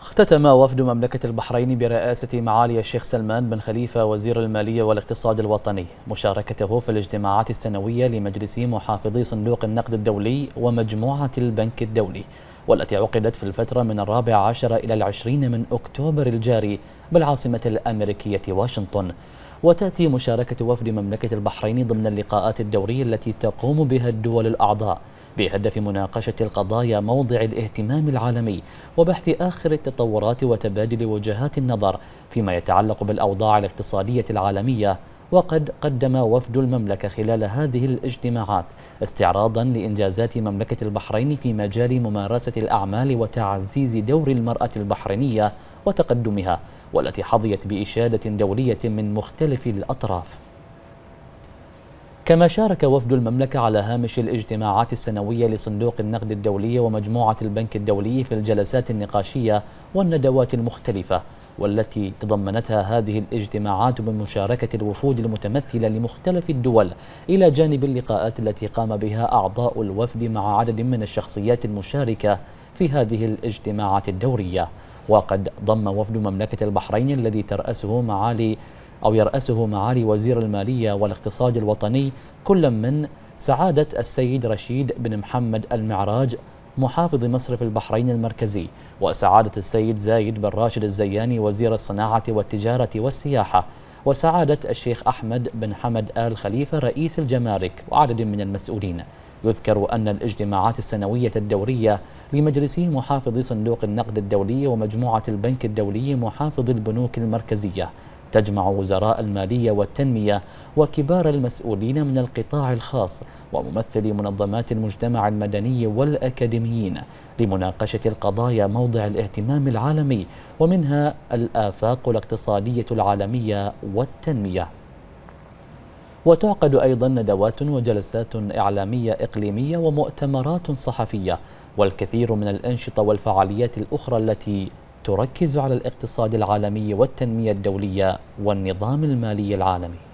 اختتم وفد مملكة البحرين برئاسة معالي الشيخ سلمان بن خليفة وزير المالية والاقتصاد الوطني مشاركته في الاجتماعات السنوية لمجلس محافظي صندوق النقد الدولي ومجموعة البنك الدولي والتي عقدت في الفترة من الرابع عشر إلى العشرين من أكتوبر الجاري بالعاصمة الأمريكية واشنطن وتأتي مشاركة وفد مملكة البحرين ضمن اللقاءات الدورية التي تقوم بها الدول الأعضاء بهدف مناقشة القضايا موضع الاهتمام العالمي وبحث آخر التطورات وتبادل وجهات النظر فيما يتعلق بالأوضاع الاقتصادية العالمية وقد قدم وفد المملكة خلال هذه الاجتماعات استعراضا لإنجازات مملكة البحرين في مجال ممارسة الأعمال وتعزيز دور المرأة البحرينية وتقدمها والتي حظيت بإشادة دولية من مختلف الأطراف كما شارك وفد المملكة على هامش الاجتماعات السنوية لصندوق النقد الدولي ومجموعة البنك الدولي في الجلسات النقاشية والندوات المختلفة والتي تضمنتها هذه الاجتماعات بمشاركة الوفود المتمثلة لمختلف الدول إلى جانب اللقاءات التي قام بها أعضاء الوفد مع عدد من الشخصيات المشاركة في هذه الاجتماعات الدورية وقد ضم وفد مملكة البحرين الذي ترأسه معالي أو يرأسه معالي وزير المالية والاقتصاد الوطني كل من سعادة السيد رشيد بن محمد المعراج محافظ مصرف البحرين المركزي وسعادة السيد زايد بن راشد الزياني وزير الصناعة والتجارة والسياحة وسعادة الشيخ أحمد بن حمد آل خليفة رئيس الجمارك وعدد من المسؤولين يذكر أن الاجتماعات السنوية الدورية لمجلسي محافظ صندوق النقد الدولي ومجموعة البنك الدولي محافظ البنوك المركزية تجمع وزراء المالية والتنمية وكبار المسؤولين من القطاع الخاص وممثلي منظمات المجتمع المدني والأكاديميين لمناقشة القضايا موضع الاهتمام العالمي ومنها الآفاق الاقتصادية العالمية والتنمية وتعقد أيضا ندوات وجلسات إعلامية إقليمية ومؤتمرات صحفية والكثير من الأنشطة والفعاليات الأخرى التي تركز على الاقتصاد العالمي والتنمية الدولية والنظام المالي العالمي